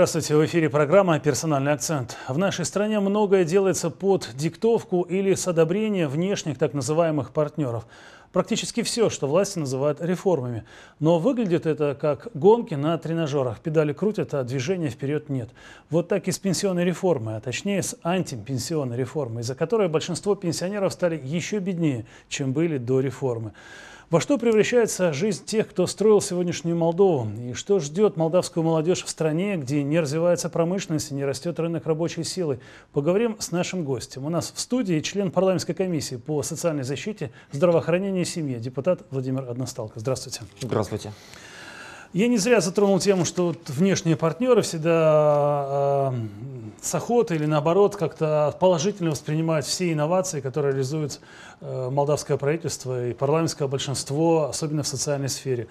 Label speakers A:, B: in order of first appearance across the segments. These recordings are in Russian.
A: Здравствуйте, в эфире программа «Персональный акцент». В нашей стране многое делается под диктовку или с одобрения внешних так называемых партнеров. Практически все, что власти называют реформами. Но выглядит это как гонки на тренажерах. Педали крутят, а движения вперед нет. Вот так и с пенсионной реформой, а точнее с антипенсионной реформой, из-за которой большинство пенсионеров стали еще беднее, чем были до реформы. Во что превращается жизнь тех, кто строил сегодняшнюю Молдову? И что ждет молдавскую молодежь в стране, где не развивается промышленность и не растет рынок рабочей силы? Поговорим с нашим гостем. У нас в студии член парламентской комиссии по социальной защите, здравоохранению и семье, депутат Владимир Односталко. Здравствуйте. Здравствуйте. Я не зря затронул тему, что вот внешние партнеры всегда э, с охотой или наоборот как-то положительно воспринимают все инновации, которые реализуются Э, молдавское правительство и парламентское большинство, особенно в социальной сфере.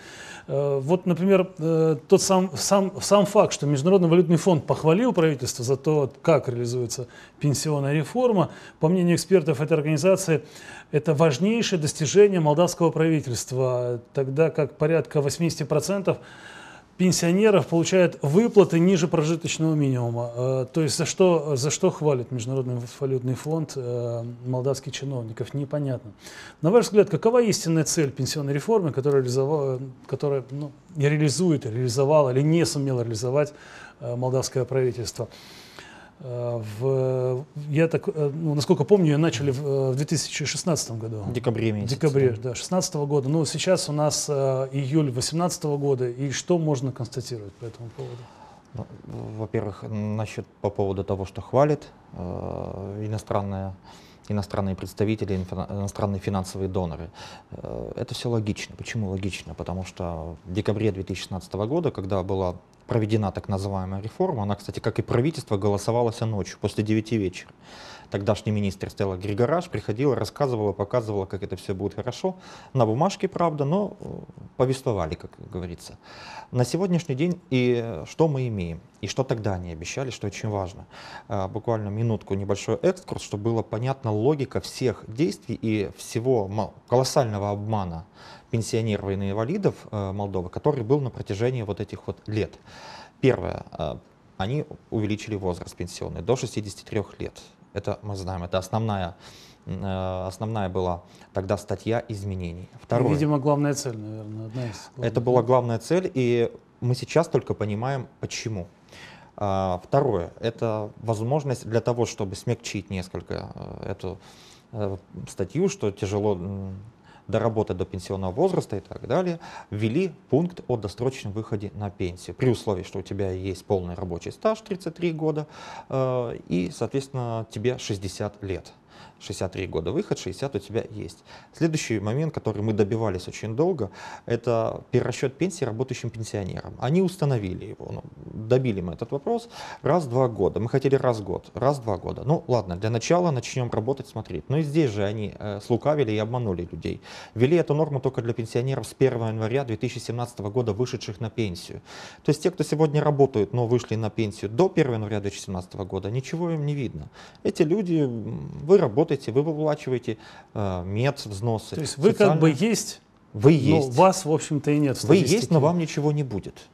A: Э, вот, например, э, тот сам, сам, сам факт, что Международный валютный фонд похвалил правительство за то, как реализуется пенсионная реформа, по мнению экспертов этой организации, это важнейшее достижение молдавского правительства, тогда как порядка 80% пенсионеров получают выплаты ниже прожиточного минимума. Э, то есть за что, за что хвалит Международный валютный фонд э, молдавских чиновников, непонятно. На ваш взгляд, какова истинная цель пенсионной реформы, которая, реализовала, которая ну, реализует, реализовала или не сумела реализовать э, молдавское правительство? Э, в, я так, э, ну, насколько помню, ее начали в 2016 э, году. В декабре месяце. декабре, да, 2016 года. Но ну, сейчас у нас э, июль 2018 года. И что можно констатировать по этому поводу?
B: Ну, во-первых, насчет по поводу того, что хвалит э, иностранная иностранные представители, иностранные финансовые доноры. Э, это все логично. Почему логично? Потому что в декабре 2016 года, когда была проведена так называемая реформа, она, кстати, как и правительство, голосовалась ночью, после 9 вечера тогдашний министр Стелла Григораж приходила, рассказывала, показывала, как это все будет хорошо. На бумажке, правда, но э, повествовали, как говорится. На сегодняшний день и э, что мы имеем, и что тогда они обещали, что очень важно. Э, буквально минутку, небольшой экскурс, чтобы была понятна логика всех действий и всего колоссального обмана пенсионеров и инвалидов Молдовы, который был на протяжении вот этих вот лет. Первое, они увеличили возраст пенсионный до 63 лет. Это мы знаем, это основная э, основная была тогда статья изменений. Второе. И, видимо,
A: главная цель, наверное, одна из. Главных. Это была
B: главная цель, и мы сейчас только понимаем, почему. А, второе – это возможность для того, чтобы смягчить несколько э, эту э, статью, что тяжело доработать до пенсионного возраста и так далее, ввели пункт о досрочном выходе на пенсию, при условии, что у тебя есть полный рабочий стаж 33 года э, и, соответственно, тебе 60 лет. 63 года выход, 60 у тебя есть. Следующий момент, который мы добивались очень долго, это перерасчет пенсии работающим пенсионерам. Они установили его, ну, добили мы этот вопрос раз-два года. Мы хотели раз в год, раз-два года. Ну ладно, для начала начнем работать, смотреть. Но и здесь же они э, слукавили и обманули людей. Ввели эту норму только для пенсионеров с 1 января 2017 года, вышедших на пенсию. То есть те, кто сегодня работают, но вышли на пенсию до 1 января 2017 года, ничего им не видно. Эти люди выработали работаете, вы выплачиваете э, мед, взносы. То есть вы социальные... как бы есть, вы есть. но
A: вас, в общем-то, и нет. В вы есть, но
B: вам ничего не будет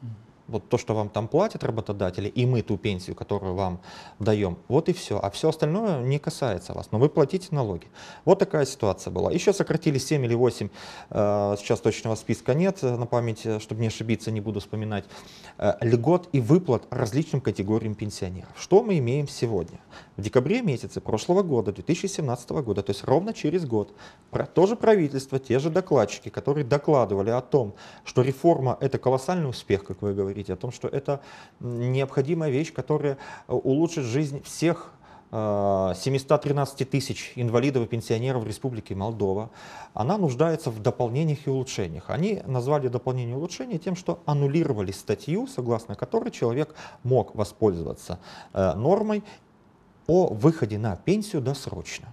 B: вот то, что вам там платят работодатели, и мы ту пенсию, которую вам даем, вот и все. А все остальное не касается вас, но вы платите налоги. Вот такая ситуация была. Еще сократили 7 или 8, э, сейчас точного списка нет, на память, чтобы не ошибиться, не буду вспоминать, э, льгот и выплат различным категориям пенсионеров. Что мы имеем сегодня? В декабре месяце прошлого года, 2017 года, то есть ровно через год, про то же правительство, те же докладчики, которые докладывали о том, что реформа это колоссальный успех, как вы говорите, говорите о том, что это необходимая вещь, которая э, улучшит жизнь всех 713 э, тысяч инвалидов и пенсионеров Республики Молдова, она нуждается в дополнениях и улучшениях. Они назвали дополнение и улучшение тем, что аннулировали статью, согласно которой человек мог воспользоваться э, нормой о выходе на пенсию досрочно.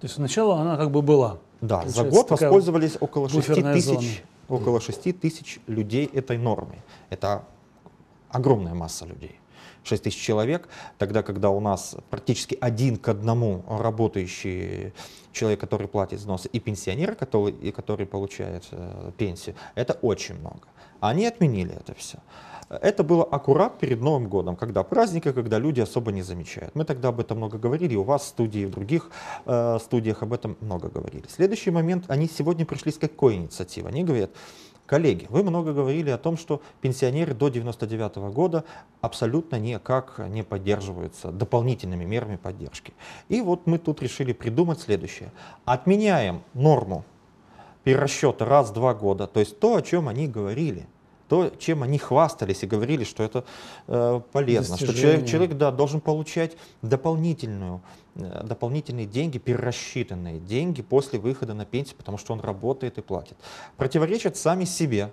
B: То есть сначала она как бы была. Да, за год воспользовались около 6 тысяч зона около 6 тысяч людей этой нормы Это огромная масса людей. 6 тысяч человек, тогда, когда у нас практически один к одному работающий человек, который платит взносы, и пенсионер, который, и который получает э, пенсию, это очень много. Они отменили это все. Это было аккурат перед Новым годом, когда праздника, когда люди особо не замечают. Мы тогда об этом много говорили, у вас в студии, в других э, студиях об этом много говорили. Следующий момент, они сегодня пришли с какой инициативой? Они говорят, Коллеги, вы много говорили о том, что пенсионеры до 99 -го года абсолютно никак не поддерживаются дополнительными мерами поддержки. И вот мы тут решили придумать следующее. Отменяем норму перерасчета раз в два года, то есть то, о чем они говорили – то, чем они хвастались и говорили, что это э, полезно, что человек, человек да, должен получать дополнительную, э, дополнительные деньги, перерасчитанные деньги после выхода на пенсию, потому что он работает и платит. Противоречат сами себе.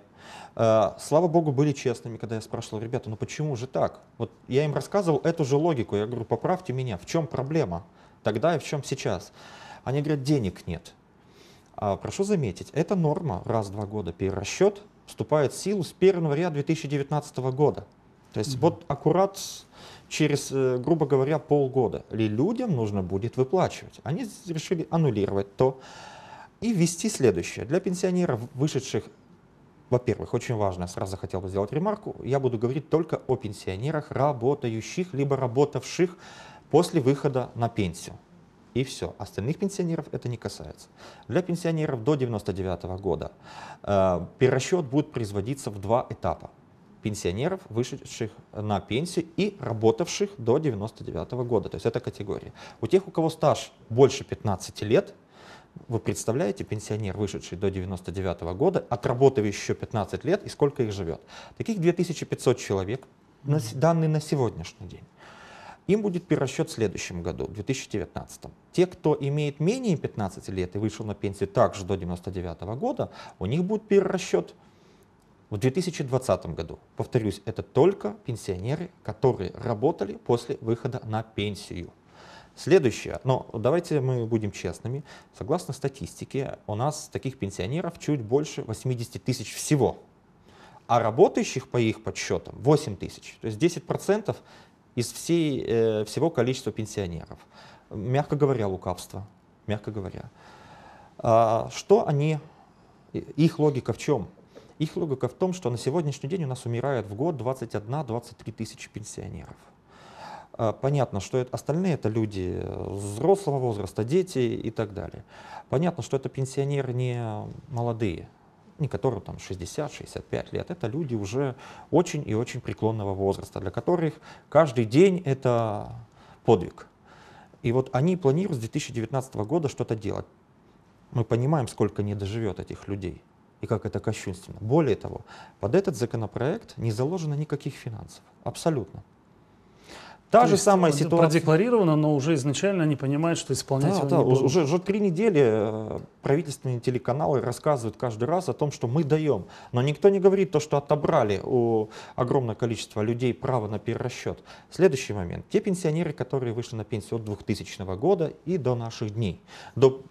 B: Э, слава богу, были честными, когда я спрашивал, ребята, ну почему же так? Вот я им рассказывал эту же логику, я говорю, поправьте меня, в чем проблема тогда и в чем сейчас? Они говорят, денег нет. А, прошу заметить, это норма раз в два года перерасчет – вступает в силу с 1 января 2019 года. То есть mm-hmm. вот аккурат через, э, грубо говоря, полгода ли людям нужно будет выплачивать. Они решили аннулировать то и ввести следующее. Для пенсионеров, вышедших во-первых, очень важно, сразу хотел бы сделать ремарку, я буду говорить только о пенсионерах, работающих либо работавших после выхода на пенсию. И все. Остальных пенсионеров это не касается. Для пенсионеров до 99 года э, перерасчет будет производиться в два этапа. Пенсионеров, вышедших на пенсию и работавших до 99 года. То есть это категория. У тех, у кого стаж больше 15 лет, вы представляете, пенсионер, вышедший до 99 года, отработавший еще 15 лет, и сколько их живет? Таких 2500 человек, mm -hmm. данные на сегодняшний день им будет перерасчет в следующем году, в 2019. Те, кто имеет менее 15 лет и вышел на пенсию также до 1999 года, у них будет перерасчет в 2020 году. Повторюсь, это только пенсионеры, которые работали после выхода на пенсию. Следующее, но давайте мы будем честными. Согласно статистике, у нас таких пенсионеров чуть больше 80 тысяч всего а работающих по их подсчетам 8 тысяч. То есть 10% из всей, э, всего количества пенсионеров. Мягко говоря, лукавство. Мягко говоря. А, что они, их логика в чем? Их логика в том, что на сегодняшний день у нас умирает в год 21-23 тысячи пенсионеров. А, понятно, что это, остальные это люди взрослого возраста, дети и так далее. Понятно, что это пенсионеры не молодые, не которым там 60-65 лет, это люди уже очень и очень преклонного возраста, для которых каждый день это подвиг. И вот они планируют с 2019 года что-то делать. Мы понимаем, сколько не доживет этих людей и как это кощунственно. Более того, под этот законопроект не заложено никаких
A: финансов. Абсолютно.
B: Та То же самая ситуация.
A: Продекларировано, но уже изначально они понимают, что исполнять да, да, не будут. Уже, уже
B: три недели э, правительственные телеканалы рассказывают каждый раз о том, что мы даем. Но никто не говорит то, что отобрали у огромного количества людей право на перерасчет. Следующий момент. Те пенсионеры, которые вышли на пенсию от 2000 года и до наших дней, до...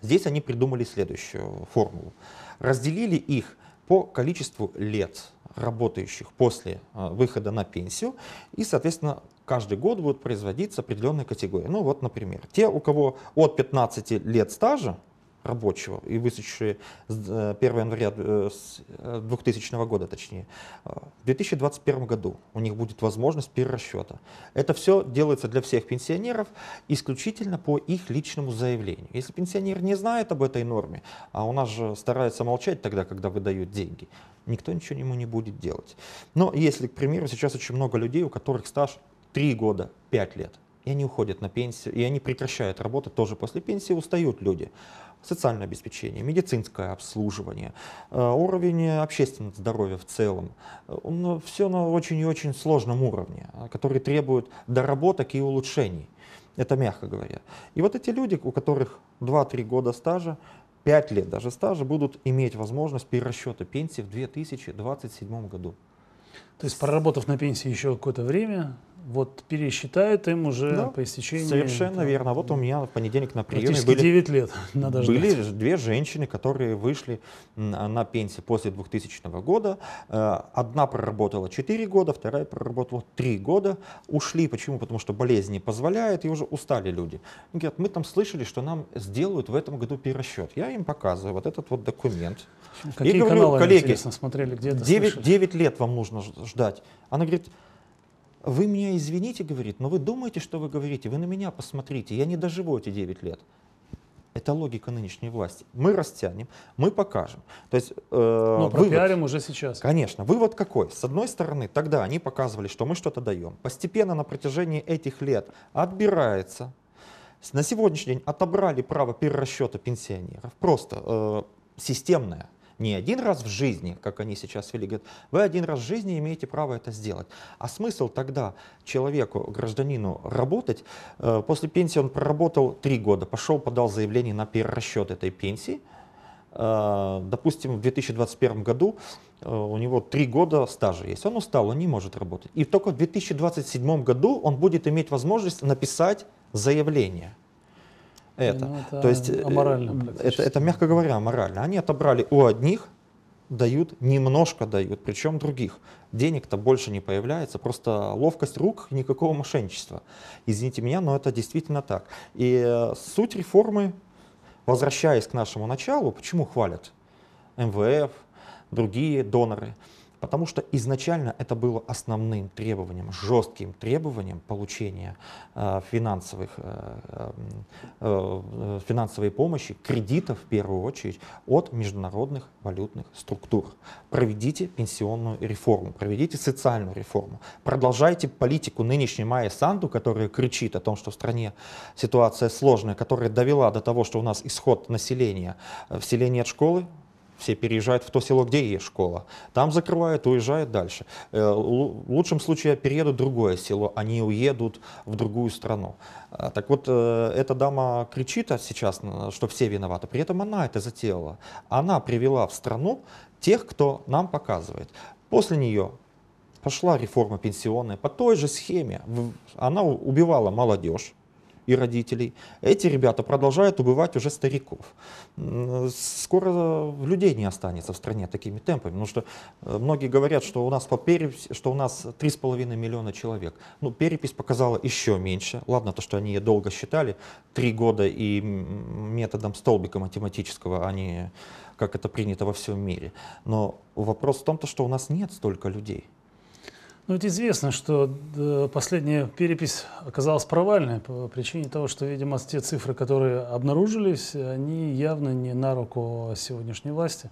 B: здесь они придумали следующую формулу. Разделили их по количеству лет работающих после а, выхода на пенсию, и, соответственно, каждый год будут производиться определенные категории. Ну вот, например, те, у кого от 15 лет стажа рабочего и высеченные с 1 э, января 2000 э, э, года, точнее. В 2021 году у них будет возможность перерасчета. Это все делается для всех пенсионеров исключительно по их личному заявлению. Если пенсионер не знает об этой норме, а у нас же старается молчать тогда, когда выдают деньги, никто ничего ему не будет делать. Но если, к примеру, сейчас очень много людей, у которых стаж 3 года, 5 лет, и они уходят на пенсию, и они прекращают работать тоже после пенсии, устают люди. Социальное обеспечение, медицинское обслуживание, э, уровень общественного здоровья в целом. Э, ну, все на очень и очень сложном уровне, э, который требует доработок и улучшений. Это мягко говоря. И вот эти люди, у которых 2-3 года стажа, 5 лет даже стажа, будут иметь возможность перерасчета пенсии в 2027 году.
A: То есть проработав на пенсии еще какое-то время, вот пересчитают им уже да, по истечении. Совершенно этого, верно. Вот у меня в понедельник на приеме были 9 лет. Надо были
B: две женщины, которые вышли на пенсию после 2000 года. Э, одна проработала 4 года, вторая проработала 3 года. Ушли. Почему? Потому что болезнь не позволяет, и уже устали люди. Они говорят, мы там слышали, что нам сделают в этом году перерасчет. Я им показываю вот этот вот документ. Какие и говорю, каналы, коллеги, смотрели, где 9, слышали? 9 лет вам нужно ждать. Она говорит, вы меня извините, говорит, но вы думаете, что вы говорите, вы на меня посмотрите, я не доживу эти 9 лет. Это логика нынешней власти. Мы растянем, мы покажем. То есть, э, Но пропиарим вывод, уже сейчас. Конечно. Вывод какой? С одной стороны, тогда они показывали, что мы что-то даем. Постепенно на протяжении этих лет отбирается. На сегодняшний день отобрали право перерасчета пенсионеров. Просто э, системное не один раз в жизни, как они сейчас вели, говорят, вы один раз в жизни имеете право это сделать. А смысл тогда человеку, гражданину работать? Э, после пенсии он проработал три года, пошел, подал заявление на перерасчет этой пенсии, э, допустим, в 2021 году э, у него три года стажа есть, он устал, он не может работать. И только в 2027 году он будет иметь возможность написать заявление. Э, ну, это. Ну, это То есть э, аморально э, это, это, мягко говоря, аморально. Они отобрали у одних, дают, немножко дают, причем других. Денег-то больше не появляется, просто ловкость рук, никакого мошенничества. Извините меня, но это действительно так. И суть реформы, возвращаясь к нашему началу, почему хвалят МВФ, другие доноры – Потому что изначально это было основным требованием, жестким требованием получения э, финансовых, э, э, э, финансовой помощи, кредитов в первую очередь, от международных валютных структур. Проведите пенсионную реформу, проведите социальную реформу, продолжайте политику нынешней Майя Санду, которая кричит о том, что в стране ситуация сложная, которая довела до того, что у нас исход населения э, в селе нет школы, все переезжают в то село, где есть школа. Там закрывают, уезжают дальше. Э, в лучшем случае переедут в другое село, они уедут в другую страну. А, так вот, э, эта дама кричит сейчас, что все виноваты. При этом она это затеяла. Она привела в страну тех, кто нам показывает. После нее пошла реформа пенсионная по той же схеме. Она убивала молодежь и родителей. Эти ребята продолжают убывать уже стариков. Скоро людей не останется в стране такими темпами, потому что э, многие говорят, что у нас по переписи, что у нас 3,5 миллиона человек. Ну, перепись показала еще меньше. Ладно, то, что они ее долго считали, три года и методом столбика математического они а как это принято во всем мире. Но вопрос в том, что у нас нет столько людей.
A: Ну, ведь известно, что последняя перепись оказалась провальной по причине того, что, видимо, те цифры, которые обнаружились, они явно не на руку сегодняшней власти.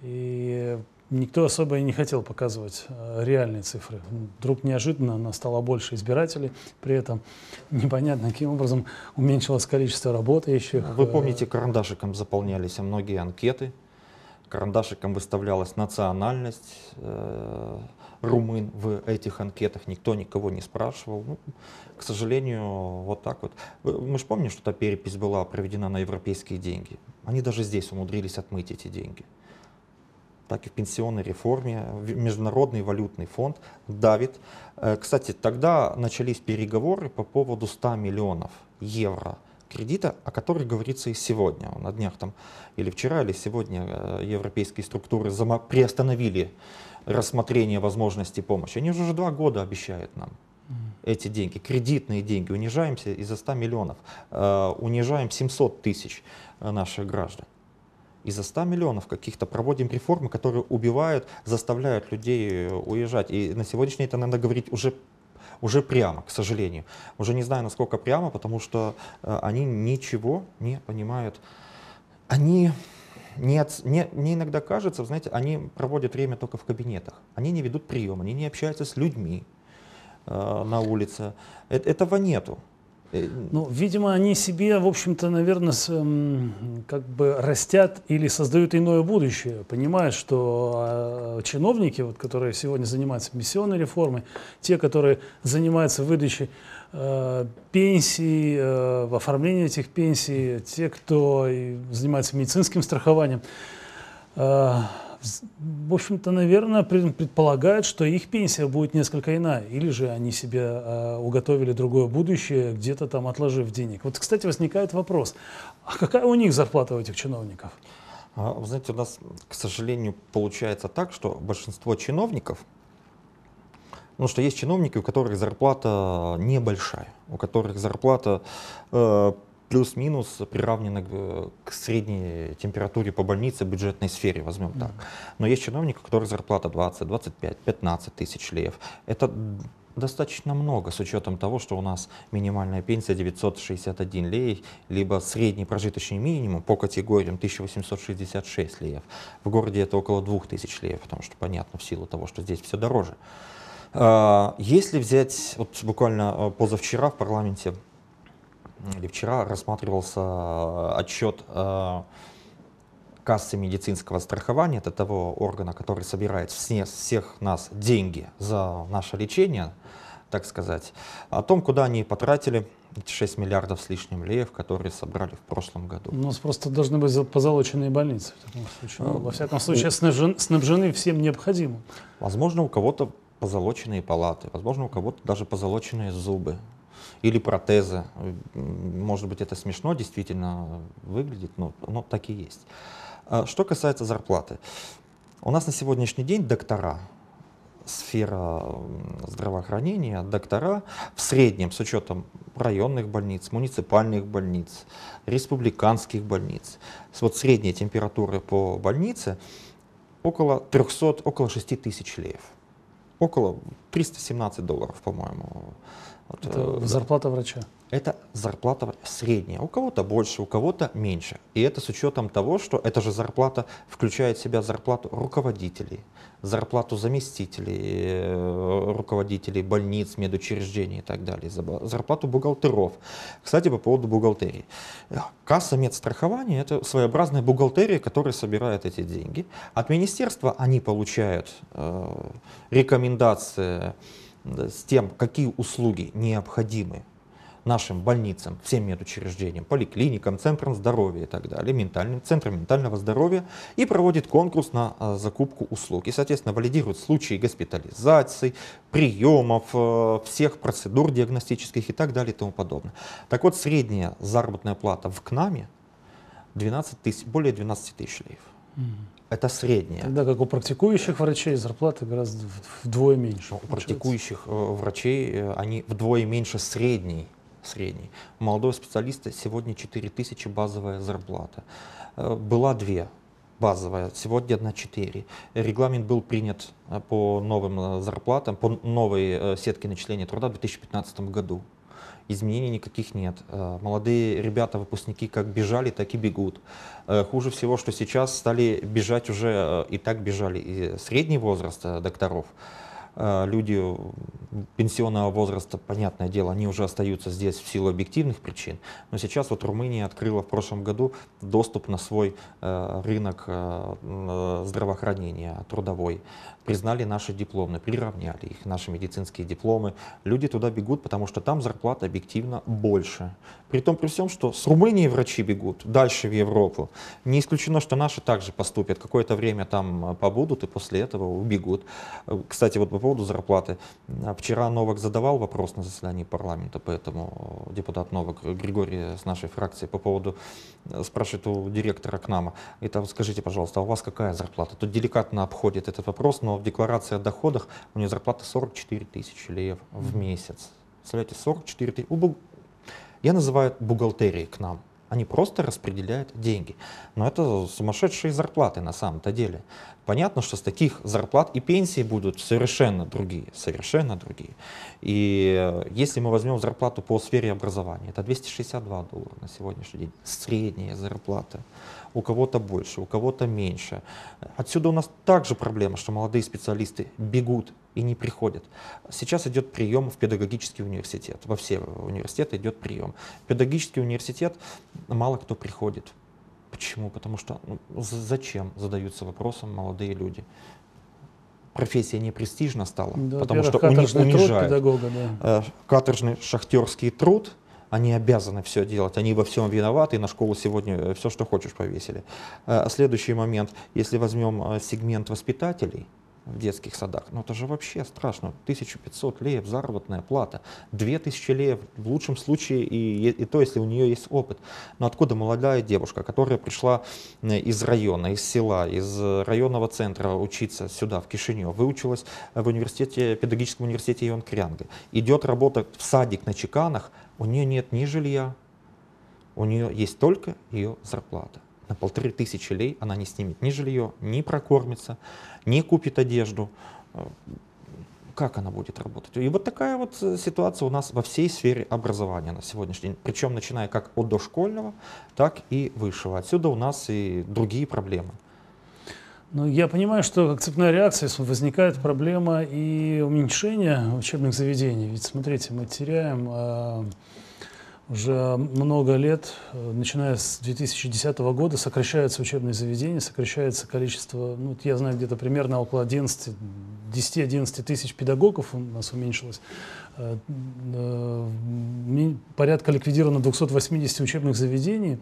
A: И никто особо и не хотел показывать э, реальные цифры. Вдруг неожиданно она стала больше избирателей, при этом непонятно, каким образом уменьшилось количество работающих. Вы э, помните,
B: карандашиком заполнялись многие анкеты, карандашиком выставлялась национальность э, румын в этих анкетах, никто никого не спрашивал. Ну, к сожалению, вот так вот. Мы же помним, что та перепись была проведена на европейские деньги. Они даже здесь умудрились отмыть эти деньги. Так и в пенсионной реформе Международный валютный фонд давит. Э, кстати, тогда начались переговоры по поводу 100 миллионов евро – кредита, о которых говорится и сегодня. На днях там или вчера, или сегодня э, европейские структуры приостановили рассмотрение возможности помощи. Они уже два года обещают нам эти деньги, кредитные деньги. Унижаемся из-за 100 миллионов, э, унижаем 700 тысяч э, наших граждан. Из-за 100 миллионов каких-то проводим реформы, которые убивают, заставляют людей э, уезжать. И на сегодняшний это надо говорить уже уже прямо, к сожалению. Уже не знаю, насколько прямо, потому что э, они ничего не понимают. Они не от, не, мне иногда кажется, знаете, они проводят время только в кабинетах. Они не ведут прием, они не общаются с людьми э, на улице. Э, этого нету. Э,
A: ну, видимо, они себе, в общем-то, наверное, эм, как бы растят или создают иное будущее, понимая, что а, чиновники, вот, которые сегодня занимаются пенсионной реформой, те, которые занимаются выдачей э, пенсий, э, оформлением этих пенсий, те, кто занимается медицинским страхованием, э, в общем-то, наверное, предполагают, что их пенсия будет несколько иная, или же они себе э, уготовили другое будущее, где-то там отложив денег. Вот, кстати, возникает вопрос, а какая у них зарплата у этих чиновников? А, вы знаете, у
B: нас, к сожалению, получается так, что большинство чиновников, ну что есть чиновники, у которых зарплата небольшая, у которых зарплата э, плюс-минус приравнена к средней температуре по больнице, бюджетной сфере, возьмем так. Но есть чиновники, у которых зарплата 20, 25, 15 тысяч лев. Это достаточно много с учетом того, что у нас минимальная пенсия 961 лей, либо средний прожиточный минимум по категориям 1866 леев. В городе это около 2000 леев, потому что понятно в силу того, что здесь все дороже. А, если взять, вот буквально а, позавчера в парламенте или вчера рассматривался э, отчет э, кассы медицинского страхования, это того органа, который собирает с всех нас деньги за наше лечение, так сказать, о том, куда они потратили эти 6 миллиардов с лишним леев, которые собрали в прошлом году. У
A: нас просто должны быть позолоченные больницы в таком случае. Ну, Во всяком случае, снабжены, снабжены всем
B: необходимым. Возможно, у кого-то позолоченные палаты, возможно, у кого-то даже позолоченные зубы или протезы. Может быть, это смешно действительно выглядит, но, но так и есть. А, что касается зарплаты. У нас на сегодняшний день доктора, сфера здравоохранения, доктора в среднем, с учетом районных больниц, муниципальных больниц, республиканских больниц, вот средние температуры по больнице около 300, около 6 тысяч леев. Около 317 долларов, по-моему, это э, зарплата врача. Это зарплата средняя. А у кого-то больше, у кого-то меньше. И это с учетом того, что эта же зарплата включает в себя зарплату руководителей, зарплату заместителей, э, руководителей больниц, медучреждений и так далее, зарплату бухгалтеров. Кстати, по поводу бухгалтерии. Э, касса медстрахования – это своеобразная бухгалтерия, которая собирает эти деньги. От министерства они получают э, рекомендации с тем, какие услуги необходимы нашим больницам, всем медучреждениям, поликлиникам, центрам здоровья и так далее, ментальным, центрам ментального здоровья и проводит конкурс на а, закупку услуг. И, соответственно, валидирует случаи госпитализаций, приемов, э, всех процедур диагностических и так далее и тому подобное. Так вот, средняя заработная плата в КНАМе 12 тысяч, более 12 тысяч леев. Mm-hmm это средняя.
A: Тогда как у практикующих врачей зарплата гораздо вдвое меньше. Ну, у
B: практикующих э, врачей э, они вдвое меньше средней. средней. У молодого специалиста сегодня 4000 базовая зарплата. Э, была две базовая, сегодня 1,4. Регламент был принят по новым зарплатам, по новой сетке начисления труда в 2015 году изменений никаких нет. Э, молодые ребята, выпускники как бежали, так и бегут. Э, хуже всего, что сейчас стали бежать уже, э, и так бежали и средний возраст докторов. Люди пенсионного возраста, понятное дело, они уже остаются здесь в силу объективных причин. Но сейчас вот Румыния открыла в прошлом году доступ на свой рынок здравоохранения трудовой признали наши дипломы, приравняли их, наши медицинские дипломы. Люди туда бегут, потому что там зарплата объективно больше. При том, при всем, что с Румынии врачи бегут дальше в Европу. Не исключено, что наши также поступят, какое-то время там э, побудут и после этого убегут. Э, кстати, вот по поводу зарплаты. Э, вчера Новак задавал вопрос на заседании парламента, поэтому депутат Новак Григорий с нашей фракции по поводу, спрашивает у директора КНАМа, и там скажите, пожалуйста, а у вас какая зарплата? Тут деликатно обходит этот вопрос, но но в декларации о доходах у нее зарплата 44 тысячи лев в месяц. Представляете, 44 тысячи. Я называю это бухгалтерией к нам. Они просто распределяют деньги. Но это сумасшедшие зарплаты на самом-то деле. Понятно, что с таких зарплат и пенсии будут совершенно другие, совершенно другие. И э, если мы возьмем зарплату по сфере образования, это 262 доллара на сегодняшний день, средняя зарплата у кого-то больше, у кого-то меньше. Отсюда у нас также проблема, что молодые специалисты бегут и не приходят. Сейчас идет прием в педагогический университет. Во все университеты идет прием. В педагогический университет мало кто приходит. Почему? Потому что ну, зачем задаются вопросом молодые люди? профессия не престижна стала, да, потому что уни, унижает. Труд педагога, да. Э, каторжный шахтерский труд они обязаны все делать, они во всем виноваты, и на школу сегодня э, все, что хочешь, повесили. Э, следующий момент, если возьмем э, сегмент воспитателей, в детских садах. Но ну, это же вообще страшно. 1500 леев заработная плата, 2000 леев в лучшем случае, и, и то, если у нее есть опыт. Но откуда молодая девушка, которая пришла из района, из села, из районного центра учиться сюда, в Кишинев, выучилась в университете, педагогическом университете Иван Крянга, идет работать в садик на чеканах, у нее нет ни жилья, у нее есть только ее зарплата. На полторы тысячи лей она не снимет ни жилье, не прокормится, не купит одежду. Э, как она будет работать? И вот такая вот э, ситуация у нас во всей сфере образования на сегодняшний день. Причем начиная как от дошкольного, так и высшего. Отсюда у нас и другие проблемы.
A: Ну, я понимаю, что как цепная реакция возникает проблема и уменьшения учебных заведений. Ведь, смотрите, мы теряем э, уже много лет, начиная с 2010 года, сокращаются учебные заведения, сокращается количество, ну, я знаю, где-то примерно около 11, 10-11 тысяч педагогов у нас уменьшилось. Э, э, порядка ликвидировано 280 учебных заведений,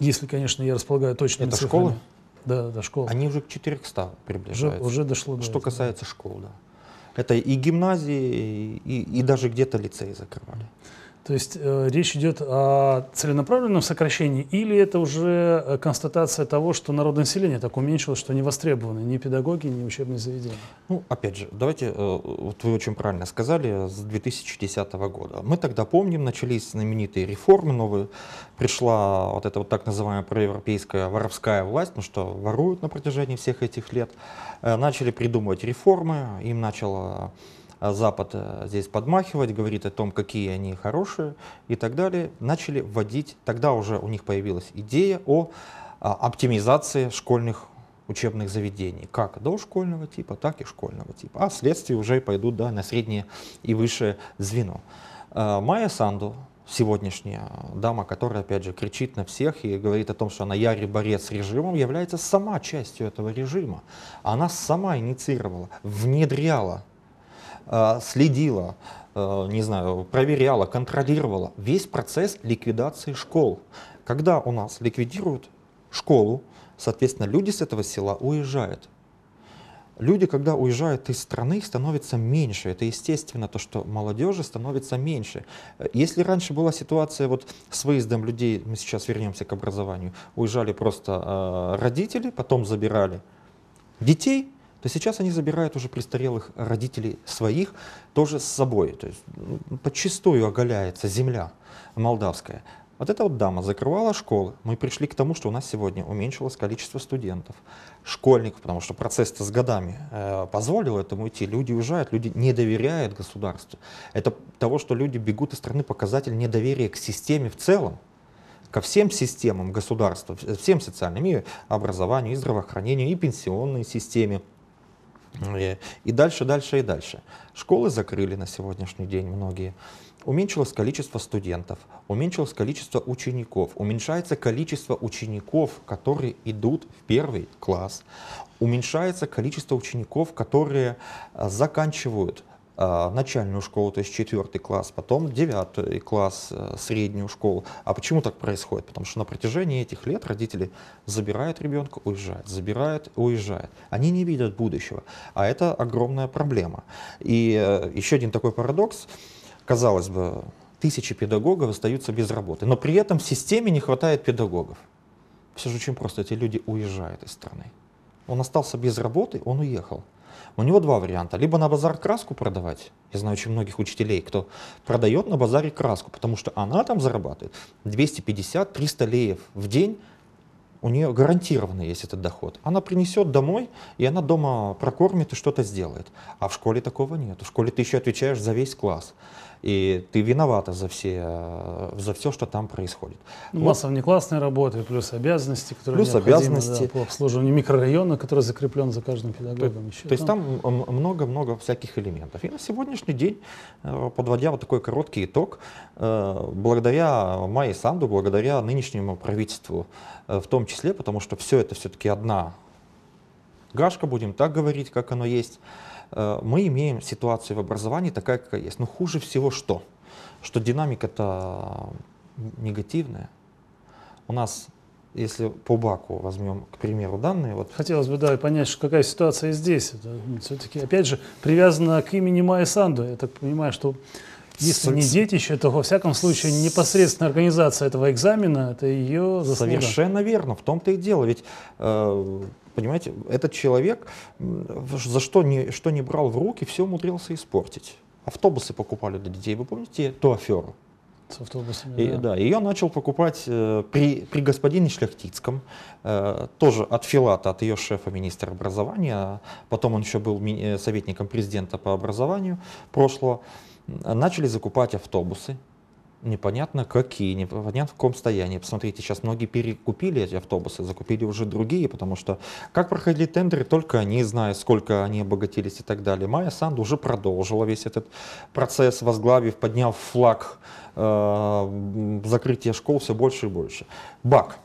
A: если, конечно, я располагаю точными Это цифрами. школы? Да, до
B: школ. Они уже к 400 приближаются. Уже, уже дошло до Что этого. касается школ, да. Это и
A: гимназии,
B: и, и даже где-то лицеи закрывали.
A: То есть э, речь идет о целенаправленном сокращении или это уже э, констатация того, что народное население так уменьшилось, что не востребованы ни педагоги, ни учебные заведения?
B: Ну, опять же, давайте, э, вот вы очень правильно сказали, с 2010 года. Мы тогда помним, начались знаменитые реформы новые, пришла вот эта вот так называемая проевропейская воровская власть, ну что, воруют на протяжении всех этих лет, э, начали придумывать реформы, им начало а, Запад э, здесь подмахивать, говорит о том, какие они хорошие и так далее, начали вводить, тогда уже у них появилась идея о а, оптимизации школьных учебных заведений, как дошкольного типа, так и школьного типа, а следствие уже пойдут да, на среднее и высшее звено. А, Майя Санду, сегодняшняя дама, которая, опять же, кричит на всех и говорит о том, что она ярый борец с режимом, является сама частью этого режима. Она сама инициировала, внедряла Э, следила, э, не знаю, проверяла, контролировала весь процесс ликвидации школ. Когда у нас ликвидируют школу, соответственно, люди с этого села уезжают. Люди, когда уезжают из страны, их становится меньше. Это естественно, то, что молодежи становится меньше. Если раньше была ситуация вот с выездом людей, мы сейчас вернемся к образованию, уезжали просто э, родители, потом забирали детей, то сейчас они забирают уже престарелых родителей своих тоже с собой. То есть ну, подчистую оголяется земля молдавская. Вот эта вот дама закрывала школы. Мы пришли к тому, что у нас сегодня уменьшилось количество студентов, школьников, потому что процесс-то с годами э, позволил этому идти. Люди уезжают, люди не доверяют государству. Это того, что люди бегут из страны, показатель недоверия к системе в целом ко всем системам государства, всем социальным, и образованию, и здравоохранению, и пенсионной системе, Э, и дальше, дальше и дальше. Школы закрыли на сегодняшний день многие. Уменьшилось количество студентов, уменьшилось количество учеников, уменьшается количество учеников, которые идут в первый класс, уменьшается количество учеников, которые э, заканчивают а, начальную школу, то есть четвертый класс, потом девятый класс, э, среднюю школу. А почему так происходит? Потому что на протяжении этих лет родители забирают ребенка, уезжают, забирают, уезжают. Они не видят будущего, а это огромная проблема. И э, еще один такой парадокс. Казалось бы, тысячи педагогов остаются без работы, но при этом в системе не хватает педагогов. Все же очень просто, эти люди уезжают из страны. Он остался без работы, он уехал. У него два варианта. Либо на базар краску продавать. Я знаю очень многих учителей, кто продает на базаре краску, потому что она там зарабатывает 250-300 леев в день. У нее гарантированно есть этот доход. Она принесет домой, и она дома прокормит и что-то сделает. А в школе такого нет. В школе ты еще отвечаешь за весь класс и ты виновата за все, э, за все, что там происходит.
A: Ну, вот. Масса внеклассной работы, плюс обязанности, которые плюс обязанности. Да, по обслуживанию микрорайона, который закреплен за каждым педагогом. То, еще то есть
B: там много-много всяких элементов. И на сегодняшний день, э, подводя вот такой короткий итог, э, благодаря Майе Санду, благодаря нынешнему правительству в том числе, потому что все это все-таки одна гашка, будем так говорить, как оно есть, Э, мы имеем ситуацию в образовании такая, какая есть. Но ну, хуже всего что? Что динамика-то
A: негативная. У нас если по баку возьмем, к примеру, данные. Вот. Хотелось бы, да, понять, что какая ситуация здесь. Это ну, все-таки, опять же, привязано к имени Майя Санду. Я так понимаю, что если не детище, то, во всяком случае, непосредственно организация этого экзамена, это ее заслуга. Совершенно
B: верно, в том-то и дело. Ведь э, Понимаете, этот человек за что не, что не брал в руки, все умудрился испортить. Автобусы покупали для детей, вы помните ту аферу?
A: С автобусами, и, да.
B: да. Ее начал покупать э, при, при господине Шляхтицком, э, тоже от Филата, от ее шефа, министра образования, потом он еще был э, советником президента по образованию прошлого, начали закупать автобусы непонятно какие, непонятно в каком состоянии. Посмотрите, сейчас многие перекупили эти автобусы, закупили уже другие, потому что как проходили тендеры, только они, зная, сколько они обогатились и так далее. Майя Санду уже продолжила весь этот процесс, возглавив, подняв флаг э, закрытия школ все больше и больше. БАК.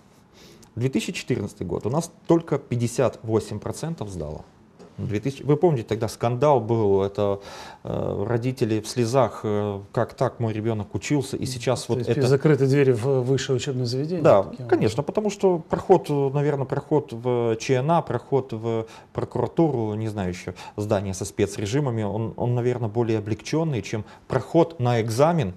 B: 2014 год. У нас только 58% сдало. 2000, вы помните, тогда скандал был, это э, родители в слезах, э, как так мой ребенок учился, и сейчас То вот это... закрыты
A: двери в высшее учебное заведение? Да,
B: конечно, потому что проход, э, наверное, проход в ЧНА, проход в прокуратуру, не знаю еще, здание со спецрежимами, он, он наверное, более облегченный, чем проход на экзамен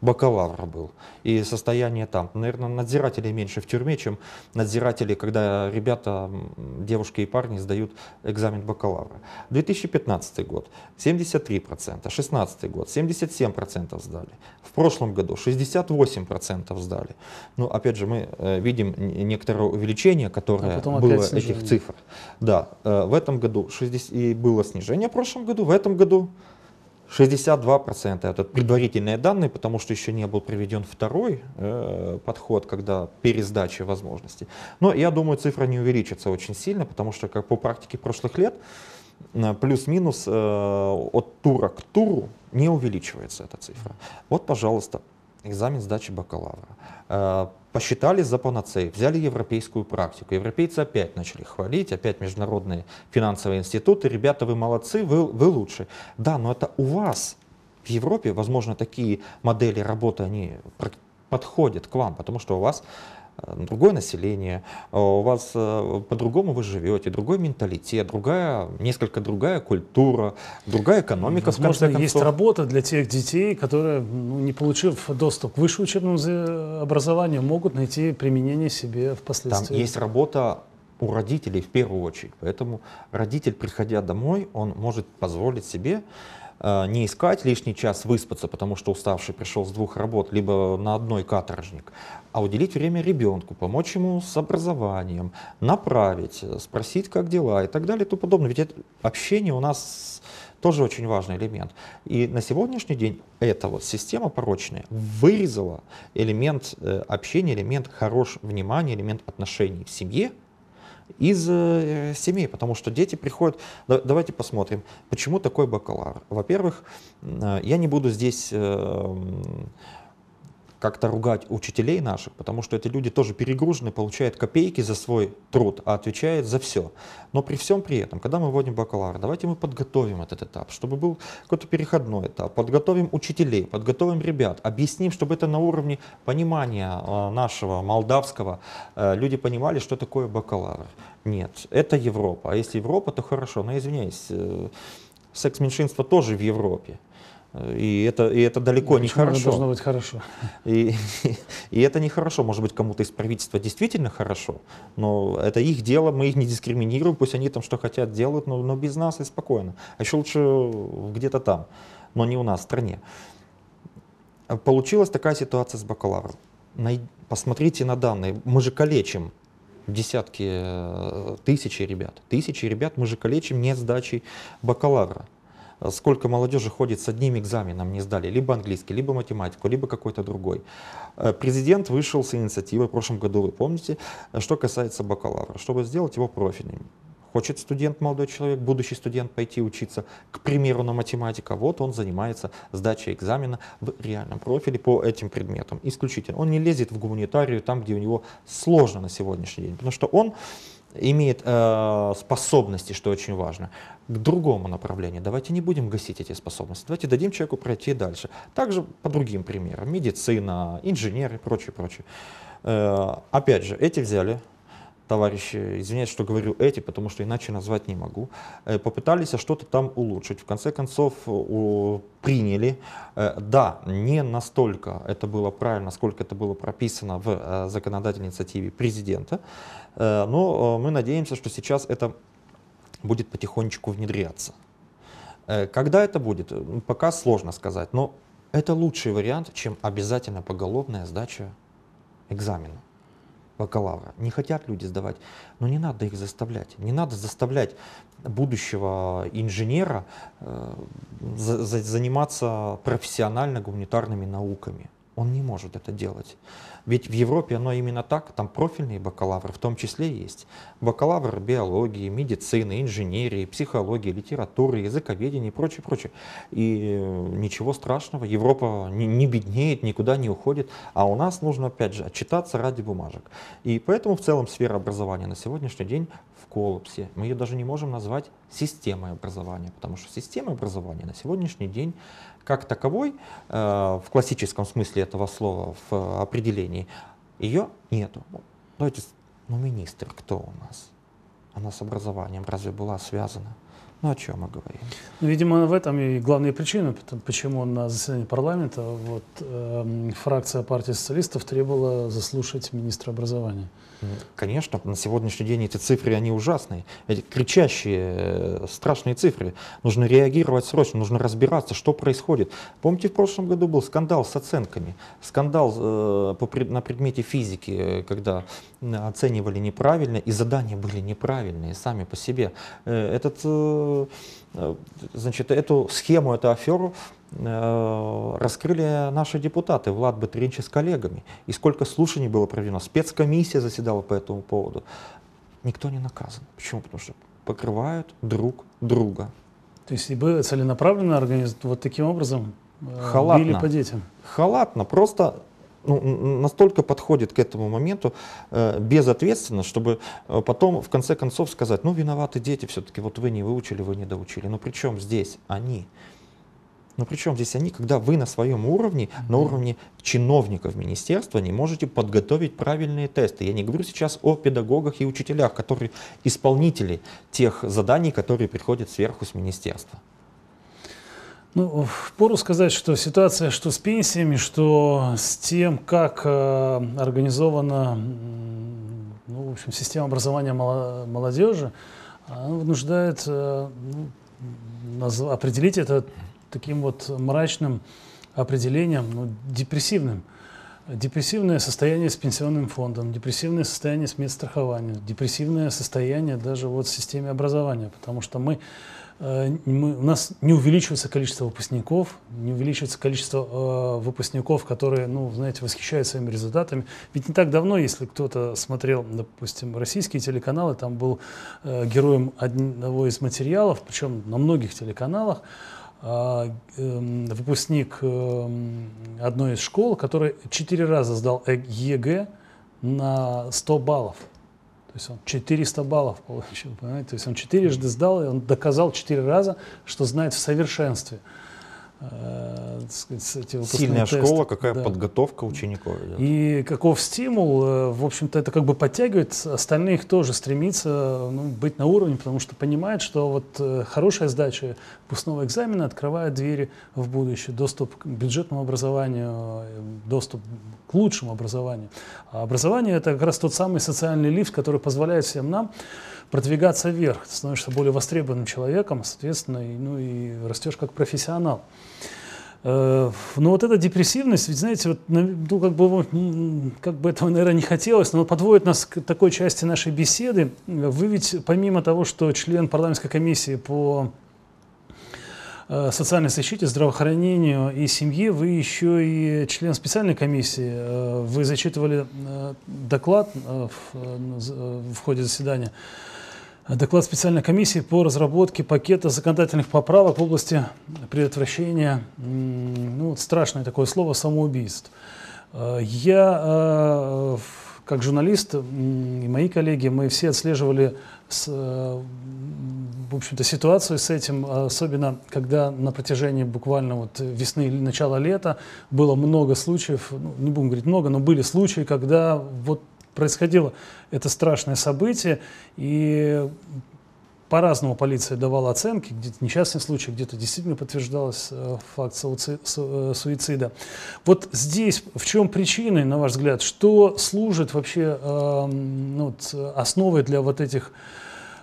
B: бакалавр был. И состояние там. Наверное, надзирателей меньше в тюрьме, чем надзиратели, когда ребята, девушки и парни сдают экзамен бакалавра. 2015 год 73%, процента, 16 год 77% процентов сдали. В прошлом году 68% процентов сдали. Ну, опять же, мы э, видим некоторое увеличение, которое а было снижение. этих цифр. Да, э, в этом году 60, и было снижение в прошлом году, в этом году 62% это предварительные данные, потому что еще не был проведен второй э, подход, когда пересдача возможностей. Но я думаю, цифра не увеличится очень сильно, потому что как по практике прошлых лет э, плюс-минус э, от тура к туру не увеличивается эта цифра. Вот, пожалуйста, экзамен сдачи бакалавра. Э, посчитали за панацею, взяли европейскую практику. Европейцы опять начали хвалить, опять международные финансовые институты. Ребята, вы молодцы, вы, вы лучше. Да, но это у вас в Европе, возможно, такие модели работы, они подходят к вам, потому что у вас Э, другое население, э, у вас э, по-другому вы живете, другой менталитет, другая, несколько другая культура, другая экономика. Возможно, в конце есть
A: работа для тех детей, которые, ну, не получив доступ к высшему образованию, могут найти применение себе впоследствии. Там есть
B: работа у родителей в первую очередь. Поэтому родитель, приходя домой, он может позволить себе Э, не искать лишний час выспаться, потому что уставший пришел с двух работ, либо на одной каторжник, а уделить время ребенку, помочь ему с образованием, направить, э, спросить, как дела и так далее и тому подобное. Ведь это общение у нас тоже очень важный элемент. И на сегодняшний день эта вот система порочная вырезала элемент э, общения, элемент хорош внимания, элемент отношений в семье из э, семей, потому что дети приходят... Давайте посмотрим, почему такой бакалавр. Во-первых, э, я не буду здесь э, как-то ругать учителей наших, потому что эти люди тоже перегружены, получают копейки за свой труд, а отвечают за все. Но при всем при этом, когда мы вводим бакалавр, давайте мы подготовим этот этап, чтобы был какой-то переходной этап, подготовим учителей, подготовим ребят, объясним, чтобы это на уровне понимания а, нашего молдавского э, люди понимали, что такое бакалавр. Нет, это Европа. А если Европа, то хорошо. Но извиняюсь, э, секс меньшинства тоже в Европе. И это, и это далеко Почему не хорошо. должно быть хорошо. И, и, и это нехорошо. Может быть, кому-то из правительства действительно хорошо, но это их дело, мы их не дискриминируем, пусть они там что хотят делают, но, но без нас и спокойно. А еще лучше где-то там, но не у нас, в стране. Получилась такая ситуация с бакалавром. Посмотрите на данные. Мы же калечим десятки, э, тысячи ребят. Тысячи ребят мы же калечим не сдачей бакалавра сколько молодежи ходит с одним экзаменом, не сдали, либо английский, либо математику, либо какой-то другой. Э, президент вышел с инициативой в прошлом году, вы помните, э, что касается бакалавра, чтобы сделать его профильным. Хочет студент, молодой человек, будущий студент пойти учиться, к примеру, на математика, вот он занимается сдачей экзамена в реальном профиле по этим предметам, исключительно. Он не лезет в гуманитарию там, где у него сложно на сегодняшний день, потому что он имеет э, способности, что очень важно, к другому направлению. Давайте не будем гасить эти способности, давайте дадим человеку пройти дальше. Также по другим примерам, медицина, инженеры и прочее, прочее. Э, опять же, эти взяли товарищи, извиняюсь, что говорю эти, потому что иначе назвать не могу, э, попытались что-то там улучшить. В конце концов, э, приняли. Э, да, не настолько это было правильно, сколько это было прописано в законодательной инициативе президента, но мы надеемся, что сейчас это будет потихонечку внедряться. Когда это будет, ну, пока сложно сказать, но это лучший вариант, чем обязательно поголовная сдача экзамена бакалавра. Не хотят люди сдавать, но не надо их заставлять. Не надо заставлять будущего инженера э, заниматься профессионально гуманитарными науками. Он не может это делать. Ведь в Европе оно именно так, там профильные бакалавры в том числе есть. Бакалавр биологии, медицины, инженерии, психологии, литературы, языковедения и прочее, прочее. И э, ничего страшного, Европа не, не беднеет, никуда не уходит, а у нас нужно, опять же, отчитаться ради бумажек. И поэтому в целом сфера образования на сегодняшний день в коллапсе. Мы ее даже не можем назвать системой образования, потому что система образования на сегодняшний день как таковой, э, в классическом смысле этого слова, в определении, ее нету. Ну, давайте, ну министр кто у нас? Она с образованием разве была связана?
A: Ну, о чем мы говорим? Ну, видимо, в этом и главная причина, почему на заседании парламента вот, э, фракция партии социалистов требовала заслушать министра образования.
B: Конечно, на сегодняшний день эти цифры, они ужасные. Эти кричащие, э, страшные цифры. Нужно реагировать срочно, нужно разбираться, что происходит. Помните, в прошлом году был скандал с оценками, скандал э, по, на предмете физики, э, когда оценивали неправильно, и задания были неправильные сами по себе. Э, этот э, Э, значит, эту схему, эту аферу э, раскрыли наши депутаты, Влад Батринчи с коллегами. И сколько слушаний было проведено. Спецкомиссия заседала по этому поводу. Никто не наказан. Почему? Потому что покрывают друг друга.
A: То есть и вы целенаправленно организовали вот таким образом э, Халатно. били по детям?
B: Халатно. Просто ну, настолько подходит к этому моменту э, безответственно, чтобы э, потом в конце концов сказать, ну виноваты дети все-таки, вот вы не выучили, вы не доучили. Но при чем здесь они? Но причем здесь они, когда вы на своем уровне, mm-hmm. на уровне чиновников министерства, не можете подготовить правильные тесты. Я не говорю сейчас о педагогах и учителях, которые исполнители тех заданий, которые приходят сверху с министерства.
A: Ну, пору сказать, что ситуация, что с пенсиями, что с тем, как э, организована ну, в общем, система образования молодежи, она вынуждает э, ну, определить это таким вот мрачным определением, ну, депрессивным. Депрессивное состояние с пенсионным фондом, депрессивное состояние с медстрахованием, депрессивное состояние даже вот в системе образования, потому что мы Э, мы, у нас не увеличивается количество выпускников, не увеличивается количество э, выпускников, которые, ну, знаете, восхищаются своими результатами. Ведь не так давно, если кто-то смотрел, допустим, российские телеканалы, там был э, героем одного из материалов, причем на многих телеканалах, э, э, выпускник э, одной из школ, который четыре раза сдал ЕГЭ на 100 баллов есть он 400 баллов получил, понимаете? То есть он четырежды сдал, и он доказал четыре раза, что знает в совершенстве. Э, сказать, Сильная тесты. школа, какая да.
B: подготовка учеников. Идет.
A: И каков стимул, э, в общем-то, это как бы подтягивает остальных тоже стремиться ну, быть на уровне, потому что понимает, что вот э, хорошая сдача выпускного экзамена открывает двери в будущее, доступ к бюджетному образованию, доступ к лучшему образованию. А образование — это как раз тот самый социальный лифт, который позволяет всем нам продвигаться вверх, ты становишься более востребованным человеком, соответственно, и, ну и растешь как профессионал. Э, но вот эта депрессивность, ведь знаете, вот, ну, ну как, бы, как бы этого, наверное, не хотелось, но подводит нас к такой части нашей беседы. Вы ведь, помимо того, что член парламентской комиссии по э, социальной защите, здравоохранению и семье, вы еще и член специальной комиссии. Э, вы зачитывали доклад в ходе заседания Доклад специальной комиссии по разработке пакета законодательных поправок в области предотвращения, ну, страшное такое слово, самоубийств. Э, я, э, как журналист, и мои коллеги, мы все отслеживали, с, э, в общем-то, ситуацию с этим, особенно когда на протяжении буквально вот весны или начала лета было много случаев, ну, не будем говорить много, но были случаи, когда вот происходило это страшное событие, и по-разному полиция давала оценки, где-то несчастный случай, где-то действительно подтверждалось э, факт э, суицида. Вот здесь в чем причины, на ваш взгляд, что служит вообще эм, ну, основой для вот этих,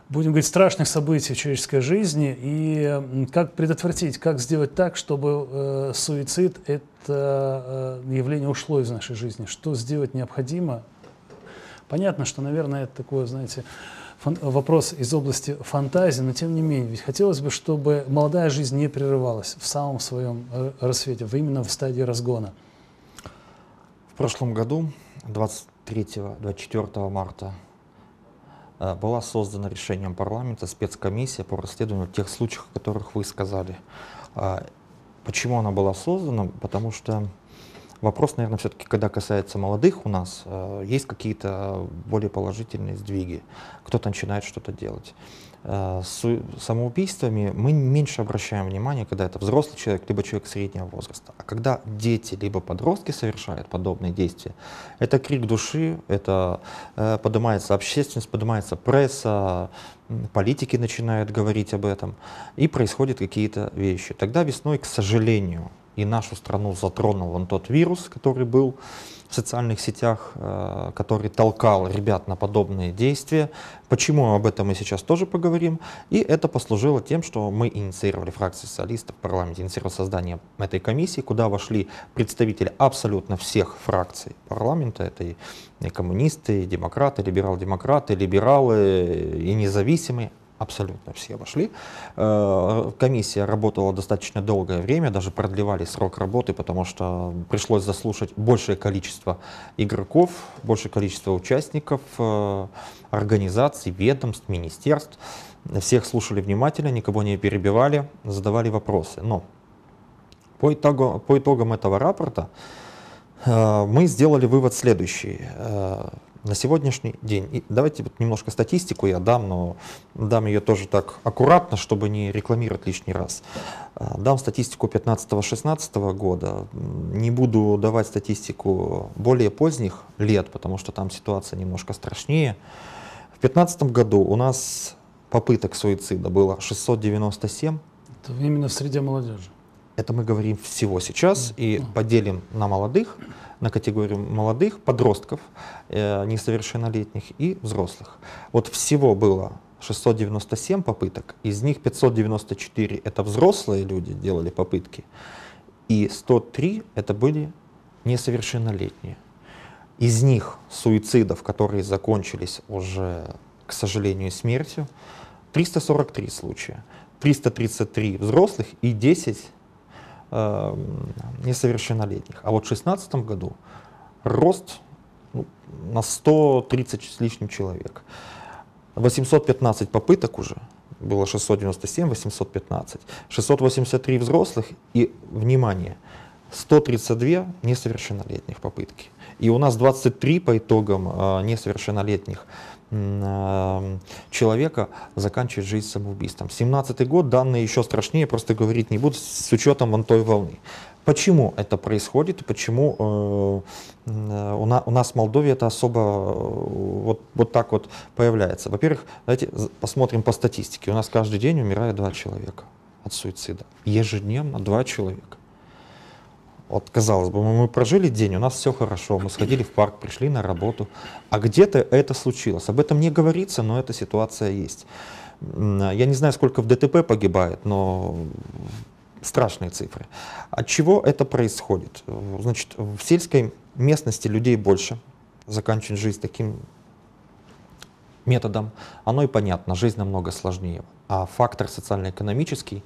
A: будем говорить, страшных событий в человеческой жизни и как предотвратить, как сделать так, чтобы э, суицид это явление ушло из нашей жизни, что сделать необходимо Понятно, что, наверное, это такое, знаете, вопрос из области фантазии, но тем не менее, ведь хотелось бы, чтобы молодая жизнь не прерывалась в самом своем э, рассвете, именно в стадии разгона. В прошлом году,
B: 23-24 марта, э, была создана решением парламента спецкомиссия по расследованию тех случаев, о которых вы сказали. А почему она была создана? Потому что Вопрос, наверное, все-таки, когда касается молодых у нас, э, есть какие-то более положительные сдвиги. Кто-то начинает что-то делать. Э, с самоубийствами мы меньше обращаем внимание, когда это взрослый человек, либо человек среднего возраста. А когда дети, либо подростки совершают подобные действия, это крик души, это э, поднимается общественность, поднимается пресса, политики начинают говорить об этом, и происходят какие-то вещи. Тогда весной, к сожалению, и нашу страну затронул он тот вирус, который был в социальных сетях, э, который толкал ребят на подобные действия. Почему об этом мы сейчас тоже поговорим. И это послужило тем, что мы инициировали фракции социалистов в парламенте, инициировали создание этой комиссии, куда вошли представители абсолютно всех фракций парламента. Это и коммунисты, и демократы, либерал-демократы, либералы и независимые. Абсолютно все вошли. Э, комиссия работала достаточно долгое время, даже продлевали срок работы, потому что пришлось заслушать большее количество игроков, большее количество участников, э, организаций, ведомств, министерств. Всех слушали внимательно, никого не перебивали, задавали вопросы. Но по, итогу, по итогам этого рапорта э, мы сделали вывод следующий на сегодняшний день, и давайте вот немножко статистику я дам, но дам ее тоже так аккуратно, чтобы не рекламировать лишний раз. А, дам статистику 15-16 года, не буду давать статистику более поздних лет, потому что там ситуация немножко страшнее. В 2015 году у нас попыток суицида было 697.
A: Это именно в среде молодежи.
B: Это мы говорим всего сейчас и поделим на молодых, на категорию молодых, подростков, э, несовершеннолетних и взрослых. Вот всего было 697 попыток, из них 594 это взрослые люди делали попытки, и 103 это были несовершеннолетние. Из них суицидов, которые закончились уже, к сожалению, смертью, 343 случая. 333 взрослых и 10 Эм, несовершеннолетних. А вот в 2016 году рост ну, на 130 с лишним человек. 815 попыток уже, было 697, 815, 683 взрослых и, внимание, 132 несовершеннолетних попытки. И у нас 23 по итогам э, несовершеннолетних человека заканчивает жизнь самоубийством. 17 год, данные еще страшнее, просто говорить не буду, с учетом вон той волны. Почему это происходит, почему э, э, у, на, у нас в Молдове это особо э, вот, вот так вот появляется? Во-первых, давайте посмотрим по статистике. У нас каждый день умирает два человека от суицида. Ежедневно два человека. Вот, казалось бы, мы, прожили день, у нас все хорошо, мы сходили в парк, пришли на работу, а где-то это случилось. Об этом не говорится, но эта ситуация есть. Э, я не знаю, сколько в ДТП погибает, но страшные цифры. От чего это происходит? Значит, в сельской местности людей больше, заканчивать жизнь таким методом, оно и понятно, жизнь намного сложнее. А фактор социально-экономический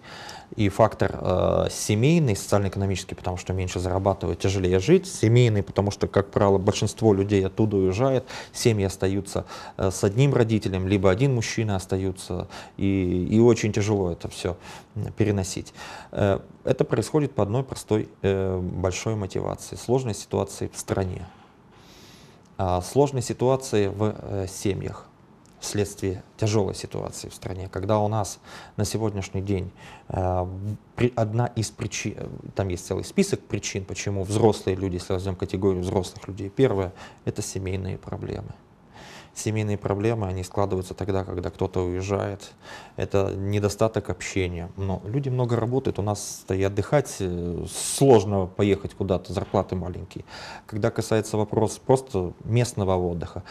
B: и фактор э, семейный, социально-экономический, потому что меньше зарабатывают, тяжелее жить, семейный, потому что, как правило, большинство людей оттуда уезжает, семьи остаются э, с одним родителем, либо один мужчина остаются, и, и очень тяжело это все переносить. Э, это происходит по одной простой э, большой мотивации, сложной ситуации в стране, э, сложной ситуации в э, семьях вследствие тяжелой ситуации в стране, когда у нас на сегодняшний день э, одна из причин, там есть целый список причин, почему взрослые люди, если возьмем категорию взрослых людей, первое — это семейные проблемы семейные проблемы, они складываются тогда, когда кто-то уезжает. Это недостаток общения. Но люди много работают, у нас и отдыхать э, сложно поехать куда-то, зарплаты маленькие. Когда касается вопрос просто местного отдыха,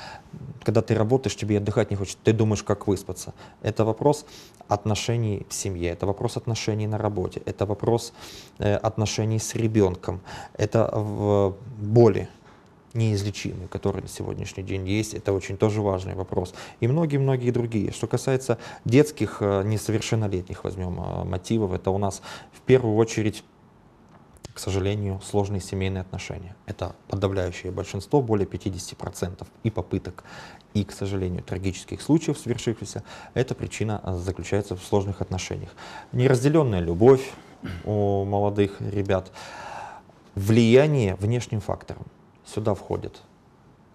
B: когда ты работаешь, тебе отдыхать не хочется, ты думаешь, как выспаться. Это вопрос отношений в семье, это вопрос отношений на работе, это вопрос э, отношений с ребенком, это в э, боли неизлечимые, которые на сегодняшний день есть. Это очень тоже важный вопрос. И многие-многие другие. Что касается детских э, несовершеннолетних, возьмем э, мотивов, это у нас в первую очередь к сожалению, сложные семейные отношения. Это подавляющее большинство, более 50% и попыток, и, к сожалению, трагических случаев, свершившихся, эта причина э, заключается в сложных отношениях. Неразделенная любовь у молодых ребят, влияние внешним фактором сюда входят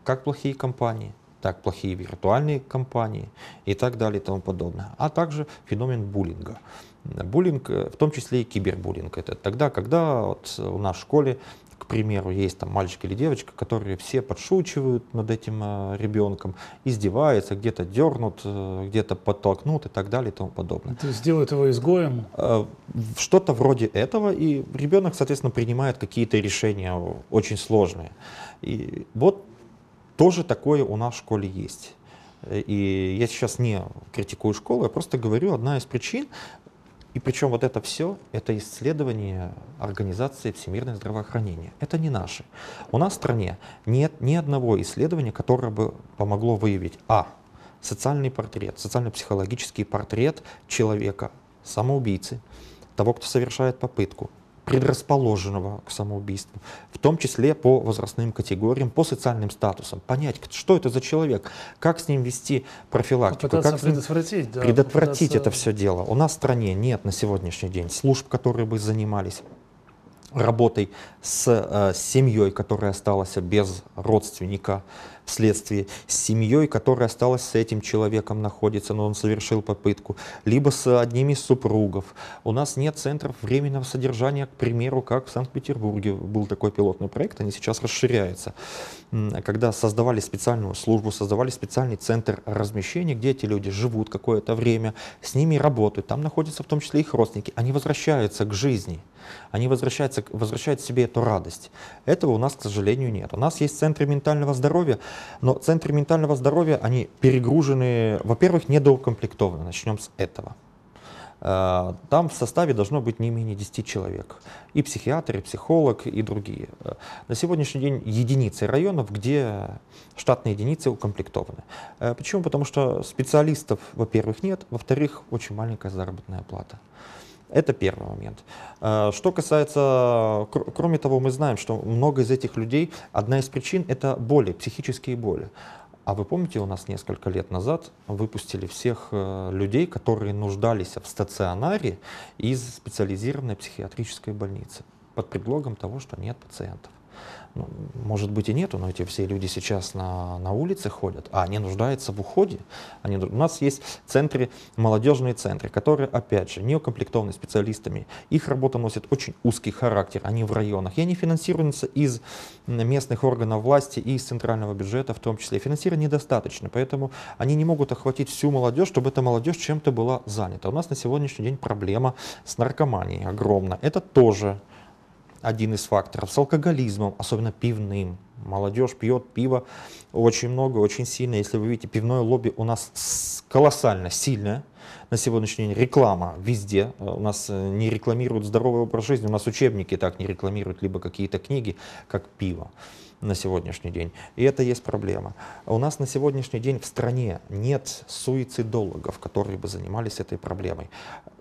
B: как плохие компании, так плохие виртуальные компании и так далее и тому подобное. А также феномен буллинга. Буллинг, э, в том числе и кибербуллинг. Это тогда, когда вот у нас в школе, к примеру, есть там мальчик или девочка, которые все подшучивают над этим э, ребенком, издеваются, где-то дернут, э, где-то подтолкнут и так далее и тому подобное.
A: Это сделают его изгоем?
B: Что-то вроде этого, и ребенок, соответственно, принимает какие-то решения очень сложные. И вот тоже такое у нас в школе есть. И я сейчас не критикую школу, я просто говорю, одна из причин, и причем вот это все, это исследование Организации Всемирное здравоохранение. Это не наши. У нас в стране нет ни одного исследования, которое бы помогло выявить А. Социальный портрет, социально-психологический портрет человека, самоубийцы, того, кто совершает попытку, предрасположенного к самоубийству, в том числе по возрастным категориям, по социальным статусам, понять, что это за человек, как с ним вести профилактику, как предотвратить, да, предотвратить пытаться... это все дело. У нас в стране нет на сегодняшний день служб, которые бы занимались работой с э, семьей, которая осталась без родственника, следствии, с семьей, которая осталась с этим человеком находится, но он совершил попытку, либо с одними из супругов. У нас нет центров временного содержания, к примеру, как в Санкт-Петербурге был такой пилотный проект, они сейчас расширяются когда создавали специальную службу, создавали специальный центр размещения, где эти люди живут какое-то время, с ними работают, там находятся в том числе их родственники, они возвращаются к жизни, они возвращаются, возвращают себе эту радость. Этого у нас, к сожалению, нет. У нас есть центры ментального здоровья, но центры ментального здоровья, они перегружены, во-первых, недоукомплектованы, начнем с этого. Э, там в составе должно быть не менее 10 человек. И психиатр, и психолог, и другие. Э, на сегодняшний день единицы районов, где штатные единицы укомплектованы. Э, почему? Потому что специалистов, во-первых, нет, во-вторых, очень маленькая заработная плата. Это первый момент. Что касается, кроме того, мы знаем, что много из этих людей, одна из причин – это боли, психические боли. А вы помните, у нас несколько лет назад выпустили всех э, людей, которые нуждались в стационаре из специализированной психиатрической больницы под предлогом того, что нет пациентов. Ну, может быть и нету, но эти все люди сейчас на, на улице ходят, а они нуждаются в уходе. Они, у нас есть центры, молодежные центры, которые, опять же, не укомплектованы специалистами. Их работа носит очень узкий характер, они в районах. И они финансируются из местных органов власти и из центрального бюджета в том числе. Финансирования недостаточно, поэтому они не могут охватить всю молодежь, чтобы эта молодежь чем-то была занята. У нас на сегодняшний день проблема с наркоманией огромна. Это тоже один из факторов, с алкоголизмом, особенно пивным. Молодежь пьет пиво очень много, очень сильно. Если вы видите, пивное лобби у нас колоссально сильное. На сегодняшний день реклама везде. Э, у нас э, не рекламируют здоровый образ жизни, у нас учебники так не рекламируют, либо какие-то книги, как пиво на сегодняшний день. И это есть проблема. У нас на сегодняшний день в стране нет суицидологов, которые бы занимались этой проблемой.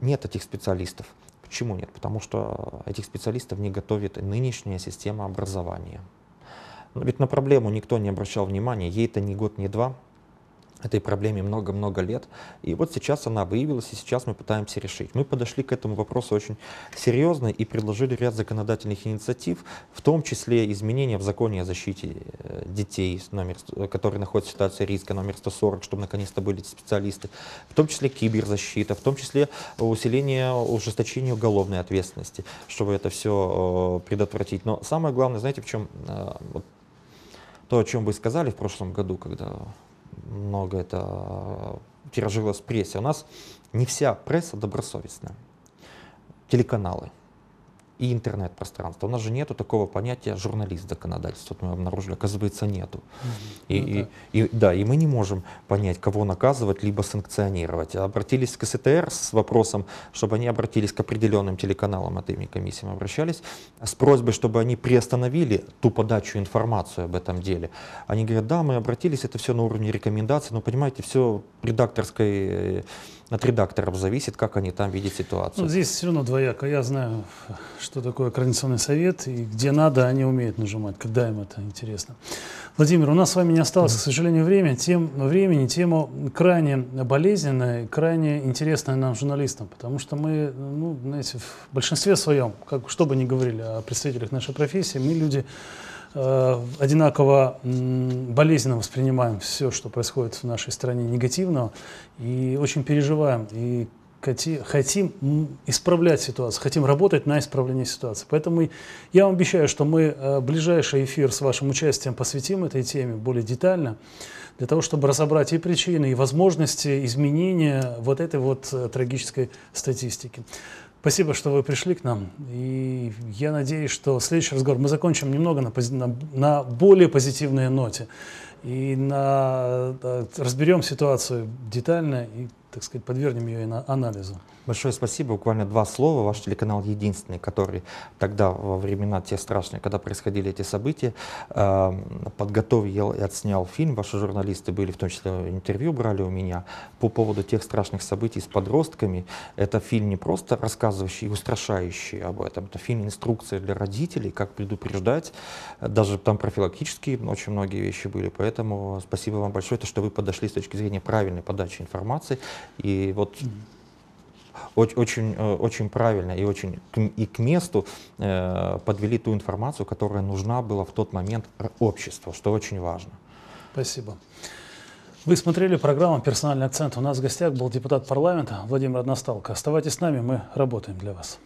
B: Нет этих специалистов. Почему нет? Потому что этих специалистов не готовит нынешняя система образования. Но ведь на проблему никто не обращал внимания, ей это ни год, ни два – этой проблеме много-много лет. И вот сейчас она выявилась, и сейчас мы пытаемся решить. Мы подошли к этому вопросу очень серьезно и предложили ряд законодательных инициатив, в том числе изменения в законе о защите э, детей, номер, э, которые находятся в ситуации риска номер 140, чтобы наконец-то были специалисты, в том числе киберзащита, в том числе усиление, ужесточение уголовной ответственности, чтобы это все э, предотвратить. Но самое главное, знаете, в чем то, о чем вы сказали в прошлом году, когда много это э, тиражировалось в прессе. У нас не вся пресса добросовестная. Телеканалы, и интернет-пространство. У нас же нету такого понятия журналист законодательства. Вот мы обнаружили, оказывается, нету. И, ну, и, да. И, да, и мы не можем понять, кого наказывать, либо санкционировать. А обратились к СТР с вопросом, чтобы они обратились к определенным телеканалам от а имени комиссии, обращались, с просьбой, чтобы они приостановили ту подачу информации об этом деле. Они говорят, да, мы обратились, это все на уровне рекомендаций, но, понимаете, все редакторской э, от редакторов зависит, как они там видят ситуацию. Ну,
A: здесь все равно двояко. Я знаю, что такое Координационный совет, и где надо, они умеют нажимать, когда им это интересно. Владимир, у нас с вами не осталось, к сожалению, время. Тем, времени. Тему крайне болезненная, крайне интересная нам, журналистам, потому что мы, ну, знаете, в большинстве своем, как, что бы ни говорили о представителях нашей профессии, мы люди Э, одинаково болезненно воспринимаем все, что происходит в нашей стране негативного, и очень переживаем, и хотим исправлять ситуацию, хотим работать на исправление ситуации. Поэтому я вам обещаю, что мы э, ближайший эфир с вашим участием посвятим этой теме более детально для того, чтобы разобрать и причины, и возможности изменения вот этой вот э, трагической статистики. Спасибо, что вы пришли к нам. И я надеюсь, что следующий разговор мы закончим немного на, на, на более позитивной ноте. И на, э, разберем ситуацию детально и, так сказать, подвергнем ее и на анализу.
B: Большое спасибо. Буквально два слова. Ваш телеканал единственный, который тогда, во времена те страшные, когда происходили эти события, эм, подготовил и отснял фильм. Ваши журналисты были, в том числе интервью брали у меня по поводу тех страшных событий с подростками. Это фильм не просто рассказывающий и устрашающий об этом. Это фильм инструкция для родителей, как предупреждать. Даже там профилактические очень многие вещи были. Поэтому спасибо вам большое, то, что вы подошли с точки зрения правильной подачи информации. И вот очень, э, очень правильно и очень и к месту э, подвели ту информацию, которая нужна была в тот момент обществу, что очень важно.
A: Спасибо. Вы смотрели программу «Персональный акцент». У нас в гостях был депутат парламента Владимир Односталко. Оставайтесь с нами, мы работаем для вас.